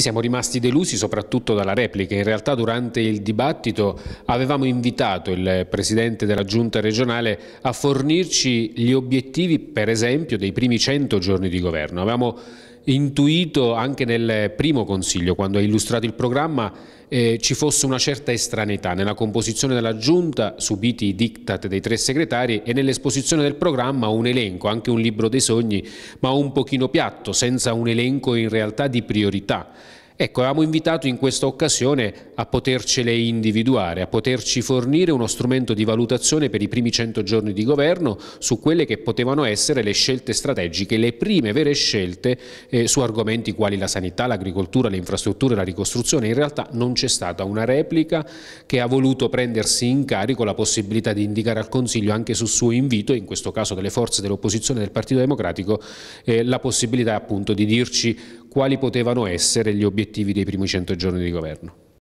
Siamo rimasti delusi soprattutto dalla replica. In realtà durante il dibattito avevamo invitato il Presidente della Giunta regionale a fornirci gli obiettivi, per esempio, dei primi 100 giorni di governo. Avevamo intuito anche nel primo consiglio, quando ha illustrato il programma, eh, ci fosse una certa estraneità nella composizione della giunta, subiti i diktat dei tre segretari e nell'esposizione del programma un elenco, anche un libro dei sogni, ma un pochino piatto, senza un elenco in realtà di priorità. Ecco, avevamo invitato in questa occasione a potercele individuare, a poterci fornire uno strumento di valutazione per i primi 100 giorni di governo su quelle che potevano essere le scelte strategiche, le prime vere scelte eh, su argomenti quali la sanità, l'agricoltura, le infrastrutture, la ricostruzione. In realtà non c'è stata una replica che ha voluto prendersi in carico la possibilità di indicare al Consiglio anche su suo invito, in questo caso delle forze dell'opposizione del Partito Democratico, eh, la possibilità appunto di dirci quali potevano essere gli obiettivi dei primi 100 giorni di governo.